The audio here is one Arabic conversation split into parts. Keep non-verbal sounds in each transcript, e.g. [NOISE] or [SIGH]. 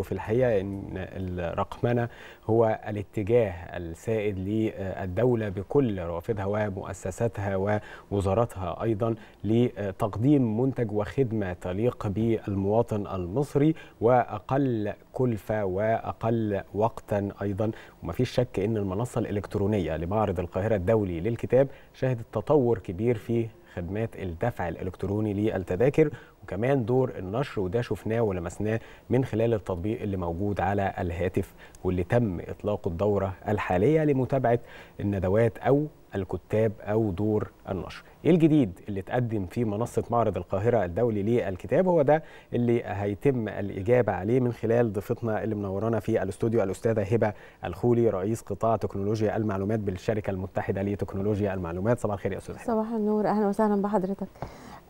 وفي الحقيقة أن الرقمنة هو الاتجاه السائد للدولة بكل روافدها ومؤسساتها ووزاراتها أيضا لتقديم منتج وخدمة تليق بالمواطن المصري وأقل كلفة وأقل وقتا أيضا ومفيش شك أن المنصة الإلكترونية لمعرض القاهرة الدولي للكتاب شهدت تطور كبير في خدمات الدفع الالكتروني للتذاكر وكمان دور النشر وده شفناه ولمسناه من خلال التطبيق اللي موجود على الهاتف واللي تم اطلاقه الدوره الحاليه لمتابعه الندوات او الكتاب أو دور النشر إيه الجديد اللي اتقدم في منصة معرض القاهرة الدولي للكتاب هو ده اللي هيتم الإجابة عليه من خلال ضيفتنا اللي منورانا في الاستوديو الأستاذة هبة الخولي رئيس قطاع تكنولوجيا المعلومات بالشركة المتحدة لتكنولوجيا المعلومات صباح الخير يا أستاذة صباح النور أهلا وسهلا بحضرتك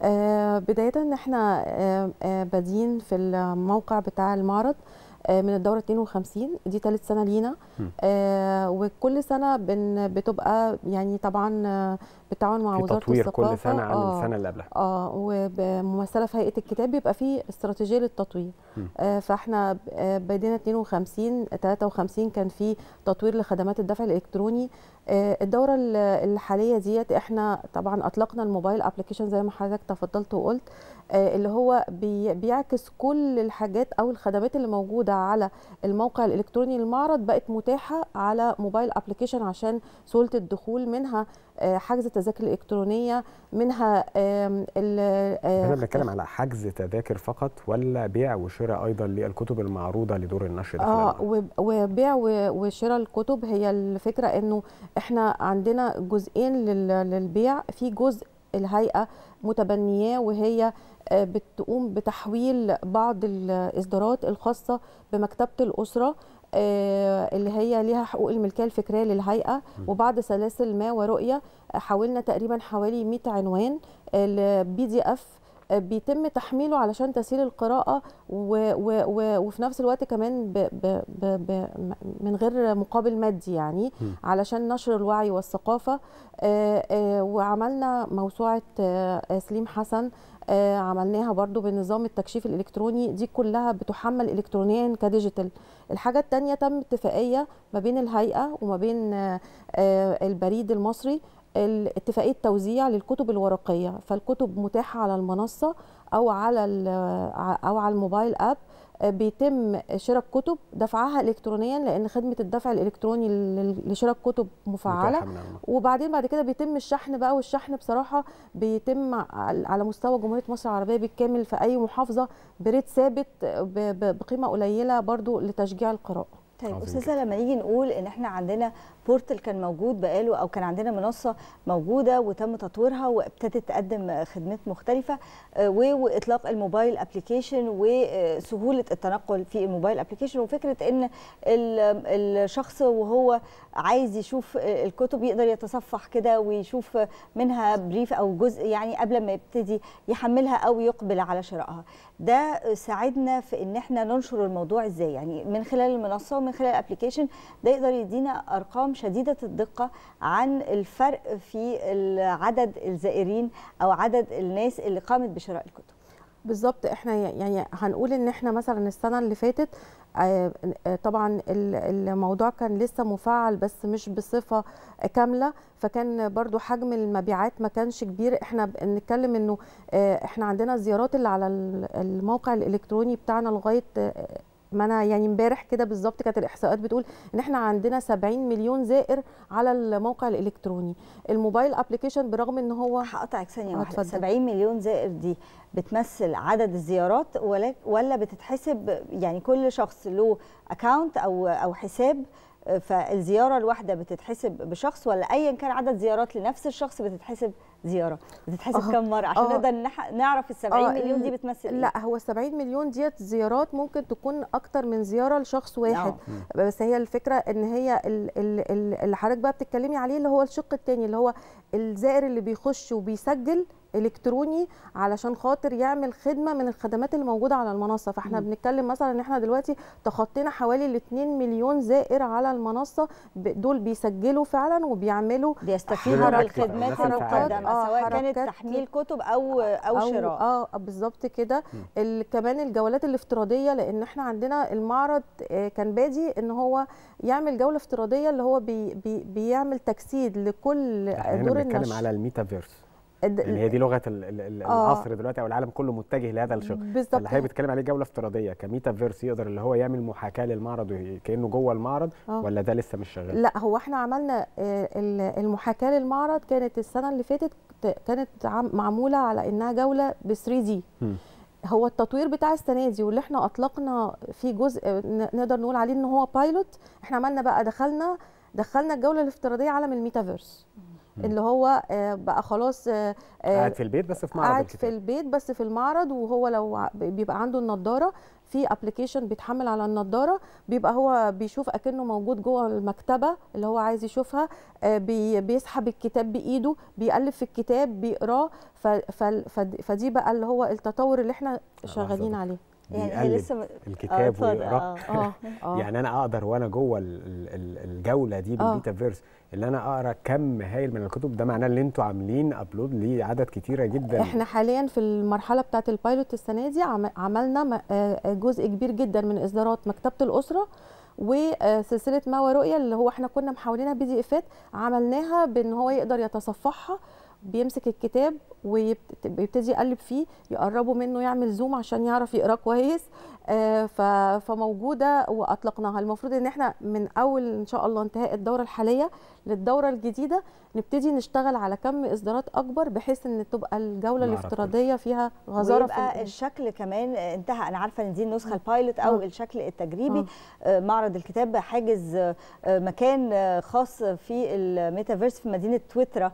آه، بداية احنا آه، آه، بادين في الموقع بتاع المعرض من الدورة 52 دي ثالث سنة لينا وكل سنة بن بتبقى يعني طبعا بتعاون مع وزارة تطوير الثقافة كل سنة عن آه السنة اللي قبلها اه وممثلة في هيئة الكتاب بيبقى في استراتيجية للتطوير آه فاحنا بدينا 52 53 كان في تطوير لخدمات الدفع الإلكتروني آه، الدوره الحاليه ديت احنا طبعا اطلقنا الموبايل ابلكيشن زي ما حضرتك تفضلت وقلت آه، اللي هو بيعكس كل الحاجات او الخدمات اللي موجوده على الموقع الالكتروني للمعرض بقت متاحه على موبايل ابلكيشن عشان سهوله الدخول منها آه، حجز التذاكر الالكترونيه منها ال آه، احنا بنتكلم على حجز تذاكر فقط ولا بيع وشراء ايضا للكتب المعروضه لدور النشر اه وبيع وشراء الكتب هي الفكره انه احنا عندنا جزئين للبيع في جزء الهيئه متبنياه وهي بتقوم بتحويل بعض الاصدارات الخاصه بمكتبه الاسره آه، اللي هي ليها حقوق الملكيه الفكريه للهيئه وبعد سلاسل ما ورؤيه حاولنا تقريبا حوالي 100 عنوان البي دي اف بيتم تحميله علشان تسهيل القراءة وفي نفس الوقت كمان ب ب ب ب من غير مقابل مادي يعني علشان نشر الوعي والثقافة آه، آه، وعملنا موسوعة سليم حسن آه، عملناها برضو بنظام التكشيف الالكتروني دي كلها بتحمل الكترونيا كديجيتال الحاجه الثانيه تم اتفاقيه ما بين الهيئه وما بين آه، البريد المصري اتفاقيه توزيع للكتب الورقيه فالكتب متاحه على المنصه او على آه، او على الموبايل اب بيتم شراء كتب دفعها الكترونيا لان خدمه الدفع الالكتروني لشراء كتب مفعله وبعدين بعد كده بيتم الشحن بقى والشحن بصراحه بيتم على مستوى جمهوريه مصر العربيه بالكامل في اي محافظه بريد ثابت بقيمه قليله برضو لتشجيع القراءه طيب استاذه لما نيجي نقول ان احنا عندنا بورتل كان موجود بقاله او كان عندنا منصه موجوده وتم تطويرها وابتدت تقدم خدمات مختلفه آه، واطلاق الموبايل ابلكيشن وسهوله آه، التنقل في الموبايل ابلكيشن وفكره ان الشخص وهو عايز يشوف آه، الكتب يقدر يتصفح كده ويشوف منها بريف او جزء يعني قبل ما يبتدي يحملها او يقبل على شرائها ده ساعدنا في ان احنا ننشر الموضوع ازاي يعني من خلال المنصه ومن خلال الابلكيشن ده يقدر يدينا ارقام أرقام شديدة الدقة عن الفرق في عدد الزائرين أو عدد الناس اللي قامت بشراء الكتب بالظبط احنا يعني هنقول ان احنا مثلا السنه اللي فاتت آه، آه، طبعا الموضوع كان لسه مفعل بس مش بصفه كامله فكان برضو حجم المبيعات ما كانش كبير احنا بنتكلم انه آه، احنا عندنا الزيارات اللي على الموقع الالكتروني بتاعنا لغايه ما انا يعني امبارح كده بالظبط كانت الاحصاءات بتقول ان احنا عندنا 70 مليون زائر على الموقع الالكتروني الموبايل ابلكيشن برغم ان هو هقطعك ثانيه واحده 70 مليون زائر دي بتمثل عدد الزيارات ولا ولا بتتحسب يعني كل شخص له اكونت او او حساب فالزياره الواحده بتتحسب بشخص ولا ايا كان عدد زيارات لنفس الشخص بتتحسب زياره بتتحسب كم مره عشان نقدر نعرف ال 70 آه، مليون دي بتمثل إيه. لا هو ال 70 مليون ديت زيارات ممكن تكون اكتر من زياره لشخص واحد أوه. نعم. بس هي الفكره ان هي اللي حضرتك بقى بتتكلمي عليه اللي هو الشق الثاني اللي هو الزائر اللي بيخش وبيسجل الكتروني علشان خاطر يعمل خدمه من الخدمات اللي موجوده على المنصه فاحنا م. بنتكلم مثلا ان احنا دلوقتي تخطينا حوالي ال 2 مليون زائر على المنصه دول بيسجلوا فعلا وبيعملوا بيستفيدوا من الخدمات آه، سواء كانت تحميل كتب او او, أو شراء اه, آه، بالظبط كده كمان الجولات الافتراضيه لان احنا عندنا المعرض آه، كان بادي ان هو يعمل جوله افتراضيه اللي هو بي بي بيعمل تجسيد لكل دور الناس على الميتافيرس يعني هي دي لغه آه. العصر دلوقتي او العالم كله متجه لهذا الشغل بالظبط اللي هي بتتكلم عليه جوله افتراضيه كميتا فيرس يقدر اللي هو يعمل محاكاه للمعرض كانه جوه المعرض آه ولا ده لسه مش شغال لا هو احنا عملنا آه، المحاكاه للمعرض كانت السنه اللي فاتت كانت معموله على انها جوله ب 3 دي هو التطوير بتاع السنه دي واللي احنا اطلقنا فيه جزء آه، نقدر نقول عليه ان هو بايلوت احنا عملنا بقى دخلنا دخلنا الجوله الافتراضيه عالم الميتافيرس اللي هو آه، بقى خلاص آه، آه، قاعد في البيت بس في معرض قاعد في البيت بس في المعرض وهو لو بيبقى عنده النضاره في ابلكيشن بيتحمل على النضاره بيبقى هو بيشوف اكنه موجود جوه المكتبه اللي هو عايز يشوفها بيسحب الكتاب بايده بيقلب في الكتاب بيقراه فدي بقى اللي هو التطور اللي احنا شغالين عليه يعني لسه الكتاب آه، ويقراه آه، آه. [LAUGHS] يعني انا اقدر وانا جوه الجوله دي بالبيتا فيرس اللي انا اقرا كم هايل من الكتب ده معناه ان انتوا عاملين ابلود لعدد كتيره جدا احنا حاليا في المرحله بتاعه البايلوت السنه دي عملنا جزء كبير جدا من اصدارات مكتبه الاسره وسلسله ما ورؤيه اللي هو احنا كنا محولينها بي دي افات عملناها بان هو يقدر يتصفحها بيمسك الكتاب ويبتدي يقلب فيه يقربوا منه يعمل زوم عشان يعرف يقرا كويس آه، فموجوده واطلقناها المفروض ان احنا من اول ان شاء الله انتهاء الدوره الحاليه للدوره الجديده نبتدي نشتغل على كم اصدارات اكبر بحيث ان تبقى الجوله الافتراضيه فيها غزاره ويبقى في الشكل كمان انتهى انا عارفه ان دي النسخه البايلوت او آه. الشكل التجريبي آه. معرض الكتاب حاجز آه، مكان آه، خاص في الميتافيرس في مدينه تويترا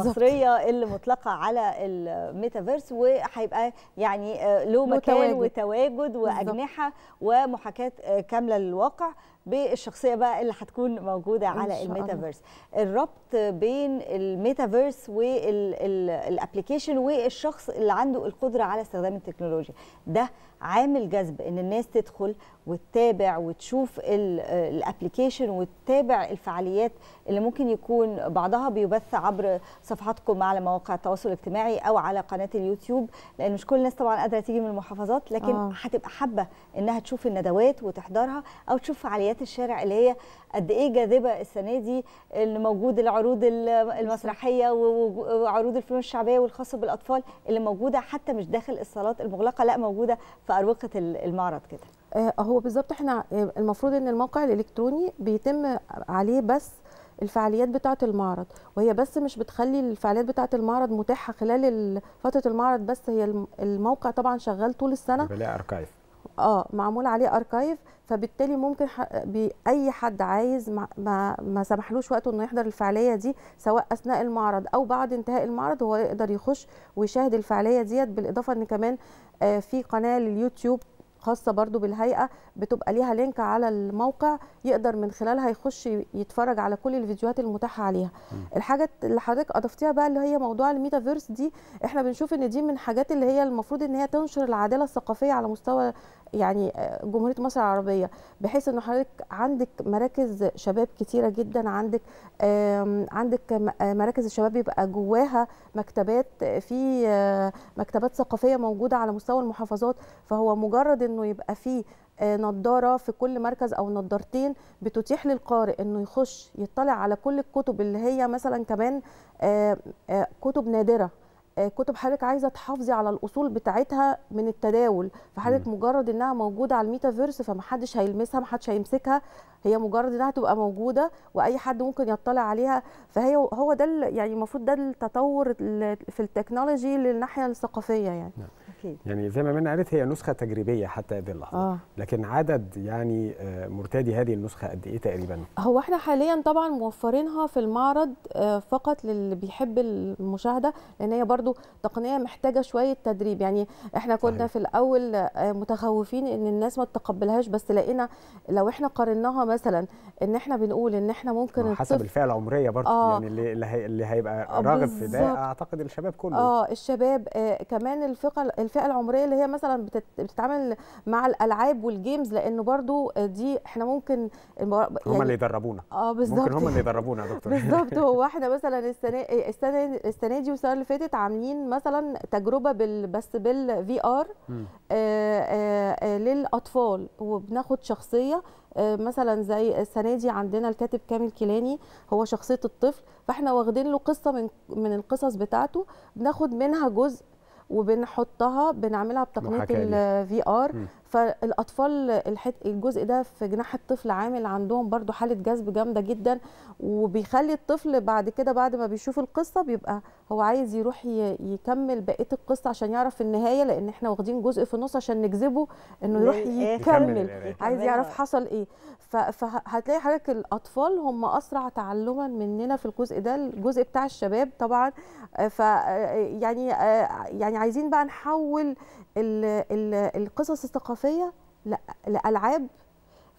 المصريه اللي مطلقه على الميتافيرس وهيبقى يعني آه، له مكان وتواجد واجنحه ومحاكاه آه، كامله للواقع بالشخصيه بقى اللي هتكون موجوده على الميتافيرس الربط بين الميتافيرس والابلكيشن والشخص اللي عنده القدره على استخدام التكنولوجيا ده عامل جذب ان الناس تدخل وتتابع وتشوف الابلكيشن وتتابع الفعاليات اللي ممكن يكون بعضها بيبث عبر صفحاتكم على مواقع التواصل الاجتماعي او على قناه اليوتيوب لان مش كل الناس طبعا قادره تيجي من المحافظات لكن آه. هتبقى حابه انها تشوف الندوات وتحضرها او تشوف فعاليات حياه الشارع اللي هي قد ايه جاذبه السنه دي اللي موجود العروض المسرحيه وعروض الفنون الشعبيه والخاصه بالاطفال اللي موجوده حتى مش داخل الصالات المغلقه لا موجوده في اروقه المعرض كده آه، هو بالظبط احنا آه، المفروض ان الموقع الالكتروني بيتم عليه بس الفعاليات بتاعه المعرض وهي بس مش بتخلي الفعاليات بتاعه المعرض متاحه خلال فتره المعرض بس هي الموقع طبعا شغال طول السنه بلاقي اركايف اه معمول عليه اركايف فبالتالي ممكن اي حد عايز ما ما, سمحلوش وقته انه يحضر الفعاليه دي سواء اثناء المعرض او بعد انتهاء المعرض هو يقدر يخش ويشاهد الفعاليه ديت بالاضافه ان كمان آه، في قناه لليوتيوب خاصة برضو بالهيئة بتبقى ليها لينك على الموقع يقدر من خلالها يخش يتفرج على كل الفيديوهات المتاحة عليها الحاجة اللي حضرتك أضفتيها بقى اللي هي موضوع الميتافيرس دي احنا بنشوف ان دي من حاجات اللي هي المفروض ان هي تنشر العدالة الثقافية على مستوى يعني آه، جمهورية مصر العربية بحيث ان حضرتك عندك مراكز شباب كتيرة جدا عندك عندك آه، مراكز الشباب يبقى جواها مكتبات آه، في مكتبات ثقافية موجودة على مستوى المحافظات فهو مجرد انه يبقى فيه آه، نظاره في كل مركز او نظارتين بتتيح للقارئ انه يخش يطلع على كل الكتب اللي هي مثلا كمان آه، آه، كتب نادره كتب حضرتك عايزه تحافظي على الاصول بتاعتها من التداول فحضرتك مجرد انها موجوده على الميتافيرس فمحدش هيلمسها محدش هيمسكها هي مجرد انها تبقى موجوده واي حد ممكن يطلع عليها فهي هو ده يعني المفروض ده التطور في التكنولوجي للناحيه الثقافيه يعني نعم. اكيد يعني زي ما منى قالت هي نسخه تجريبيه حتى هذه اللحظه آه. لكن عدد يعني آه، مرتادي هذه النسخه قد ايه تقريبا هو احنا حاليا طبعا موفرينها في المعرض آه، فقط للي بيحب المشاهده لان هي برضو تقنيه محتاجه شويه تدريب يعني احنا كنا صحيح. في الاول آه، متخوفين ان الناس ما تتقبلهاش بس لقينا لو احنا قارناها مثلا ان احنا بنقول ان احنا ممكن حسب الفئه العمريه برضو آه. يعني اللي اللي, اللي هيبقى راغب في ده اعتقد الشباب كله اه الشباب آه كمان الفئه الفئه العمريه اللي هي مثلا بتتعامل مع الالعاب والجيمز لانه برضو دي احنا ممكن المبار... هم اللي يعني يدربونا اه بالظبط ممكن هم اللي يدربونا يا دكتور [LAUGHS] بالظبط هو احنا مثلا السنه السنه السنه دي والسنه اللي فاتت عاملين مثلا تجربه بال... بس بالفي ار آه، آه، آه، للاطفال وبناخد شخصيه مثلا زي السنه دي عندنا الكاتب كامل كيلاني هو شخصيه الطفل فاحنا واخدين له قصه من من القصص بتاعته بناخد منها جزء وبنحطها بنعملها بتقنيه الفي ار فالاطفال الجزء ده في جناح الطفل عامل عندهم برضو حاله جذب جامده جدا وبيخلي الطفل بعد كده بعد ما بيشوف القصه بيبقى هو عايز يروح يكمل بقيه القصه عشان يعرف النهايه لان احنا واخدين جزء في النص عشان نجذبه انه يروح إيه، إيه، يكمل عايز يعرف حصل ايه فهتلاقي حضرتك الاطفال هم اسرع تعلما مننا في الجزء ده الجزء بتاع الشباب طبعا ف يعني يعني عايزين بقى نحول القصص الثقافيه ثقافيه لالعاب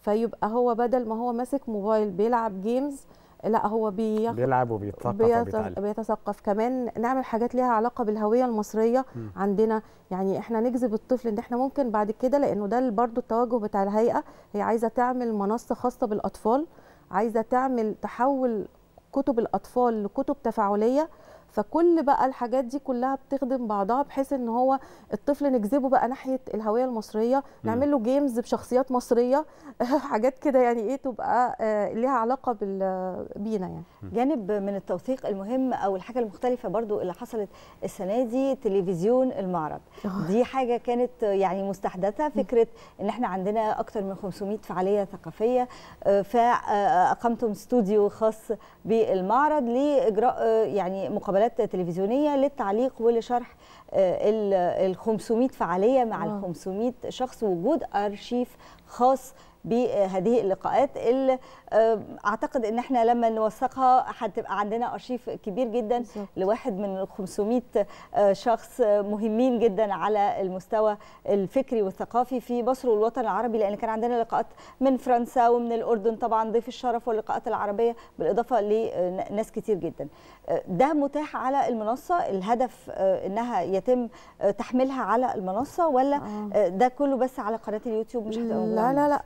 فيبقى هو بدل ما هو ماسك موبايل بيلعب جيمز لا هو بيخ... بيلعب وبيتثقف بيت... بيتثقف كمان نعمل حاجات ليها علاقه بالهويه المصريه م. عندنا يعني احنا نجذب الطفل ان احنا ممكن بعد كده لانه ده برضو التوجه بتاع الهيئه هي عايزه تعمل منصه خاصه بالاطفال عايزه تعمل تحول كتب الاطفال لكتب تفاعليه فكل بقى الحاجات دي كلها بتخدم بعضها بحيث ان هو الطفل نجذبه بقى ناحيه الهويه المصريه نعمل له جيمز بشخصيات مصريه [LAUGHS] حاجات كده يعني ايه تبقى آه، ليها علاقه بينا يعني جانب من التوثيق المهم او الحاجه المختلفه برضو اللي حصلت السنه دي تلفزيون المعرض آه. دي حاجه كانت يعني مستحدثه فكره ان احنا عندنا اكتر من 500 فعاليه ثقافيه آه، فاقمتم استوديو خاص بالمعرض لاجراء يعني مقابلات حملات تلفزيونيه للتعليق ولشرح آه، ال 500 فعاليه مع ال 500 شخص وجود ارشيف خاص بهذه اللقاءات اللي آه، اعتقد ان احنا لما نوثقها هتبقى عندنا ارشيف كبير جدا بالزبط. لواحد من 500 آه، شخص مهمين جدا على المستوى الفكري والثقافي في مصر والوطن العربي لان كان عندنا لقاءات من فرنسا ومن الاردن طبعا ضيف الشرف واللقاءات العربيه بالاضافه لناس كتير جدا آه، ده متاح على المنصه الهدف انها يتم تحميلها على المنصه ولا ده كله بس على قناه اليوتيوب مش هتبقى لا لا لا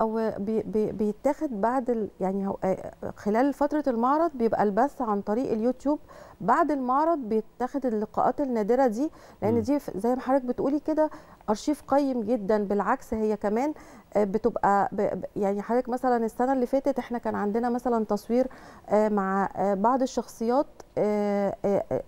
بيتاخد بعد يعني آه، خلال فتره المعرض بيبقى البث عن طريق اليوتيوب بعد المعرض بيتاخد اللقاءات النادره دي لان دي زي ما حضرتك بتقولي كده ارشيف قيم جدا بالعكس هي كمان آه، بتبقى يعني حضرتك مثلا السنه اللي فاتت احنا كان عندنا مثلا تصوير آه، مع بعض الشخصيات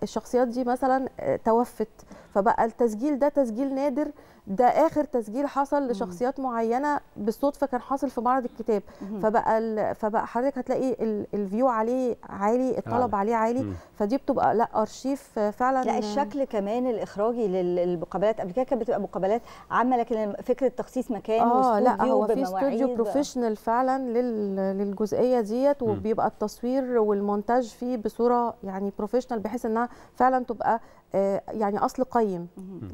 الشخصيات دي مثلا توفت فبقى التسجيل ده تسجيل نادر ده اخر تسجيل حصل لشخصيات معينه بالصدفه كان حاصل في معرض الكتاب فبقى ال... فبقى حضرتك هتلاقي ال... الفيو عليه عالي الطلب عليه عالي فدي بتبقى لا ارشيف فعلا لا الشكل كمان الاخراجي للمقابلات قبل كده كانت بتبقى مقابلات عامه لكن فكره تخصيص مكان اه لا هو في استوديو بروفيشنال فعلا لل... للجزئيه ديت وبيبقى التصوير والمونتاج فيه بصوره يعني بروفيشنال بحيث انها فعلا تبقى آه، يعني اصل قيم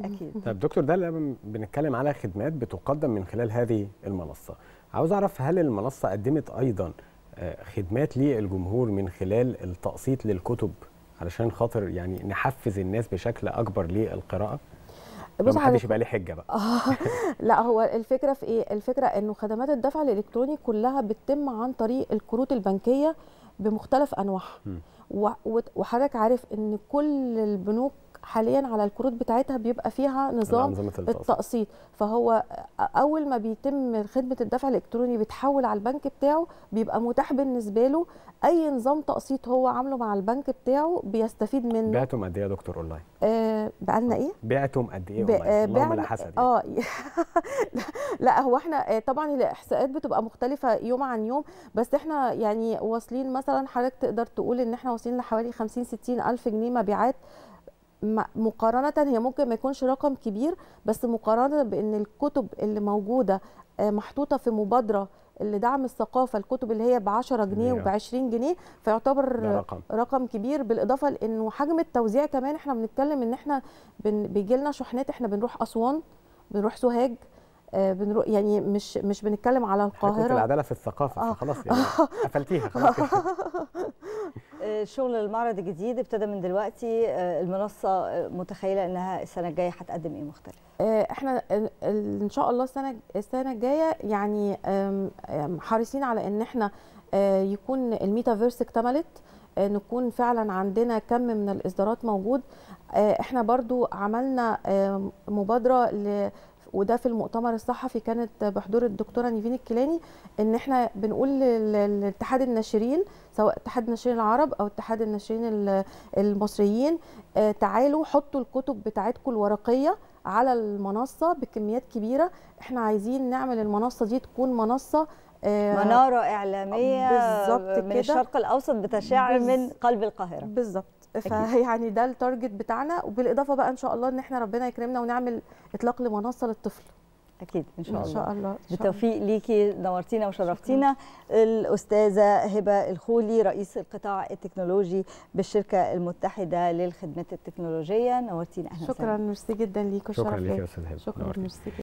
اكيد طب دكتور ده بنتكلم على خدمات بتقدم من خلال هذه المنصه عاوز اعرف هل المنصه قدمت ايضا آه، خدمات للجمهور من خلال التقسيط للكتب علشان خاطر يعني نحفز الناس بشكل اكبر للقراءه بص ما حدش يبقى ليه حجه بقى آه، [LAUGHS] لا هو الفكره في ايه الفكره انه خدمات الدفع الالكتروني كلها بتتم عن طريق الكروت البنكيه بمختلف انواعها وحضرتك عارف ان كل البنوك حاليا على الكروت بتاعتها بيبقى فيها نظام التقسيط فهو اول ما بيتم خدمه الدفع الالكتروني بتحول على البنك بتاعه بيبقى متاح بالنسبه له اي نظام تقسيط هو عامله مع البنك بتاعه بيستفيد منه بعتهم قد ايه يا دكتور اونلاين آه لنا ايه بعتهم قد ايه, إيه اونلاين آه، اللهم لا يعني. اه [LAUGHS] لا هو احنا آه، طبعا الاحصاءات بتبقى مختلفه يوم عن يوم بس احنا يعني واصلين مثلا حضرتك تقدر تقول ان احنا واصلين لحوالي 50 60 الف جنيه مبيعات مقارنه هي ممكن ما يكونش رقم كبير بس مقارنه بان الكتب اللي موجوده آه، محطوطه في مبادره لدعم الثقافه الكتب اللي هي ب 10 جنيه وب 20 جنيه فيعتبر رقم. رقم كبير بالاضافه لانه حجم التوزيع كمان احنا بنتكلم ان احنا بيجي لنا شحنات احنا بنروح اسوان بنروح سوهاج آه، بنروح يعني مش مش بنتكلم على القاهره العداله في الثقافه آه. خلاص يعني [LAUGHS] قفلتيها خلاص [LAUGHS] آه، شغل المعرض الجديد ابتدى من دلوقتي آه، المنصه متخيله انها السنه الجايه هتقدم ايه مختلف احنا ان شاء الله السنه السنه الجايه يعني حريصين على ان احنا يكون الميتافيرس اكتملت نكون فعلا عندنا كم من الاصدارات موجود احنا برضو عملنا مبادره وده في المؤتمر الصحفي كانت بحضور الدكتوره نيفين الكيلاني ان احنا بنقول لاتحاد الناشرين سواء اتحاد الناشرين العرب او اتحاد الناشرين المصريين آه، تعالوا حطوا الكتب بتاعتكم الورقيه على المنصه بكميات كبيره احنا عايزين نعمل المنصه دي تكون منصه آه، مناره اعلاميه بالظبط من الشرق الاوسط بتشاع من قلب القاهره بالظبط فيعني ده التارجت بتاعنا وبالاضافه بقى ان شاء الله ان احنا ربنا يكرمنا ونعمل اطلاق لمنصه للطفل اكيد ان شاء الله ان شاء الله بالتوفيق ليكي نورتينا وشرفتينا الاستاذه هبه الخولي رئيس القطاع التكنولوجي بالشركه المتحده للخدمات التكنولوجيه نورتينا اهلا شكرا ميرسي جدا ليك وشرفتينا شكرا ليكي يا استاذ هبه شكرا ميرسي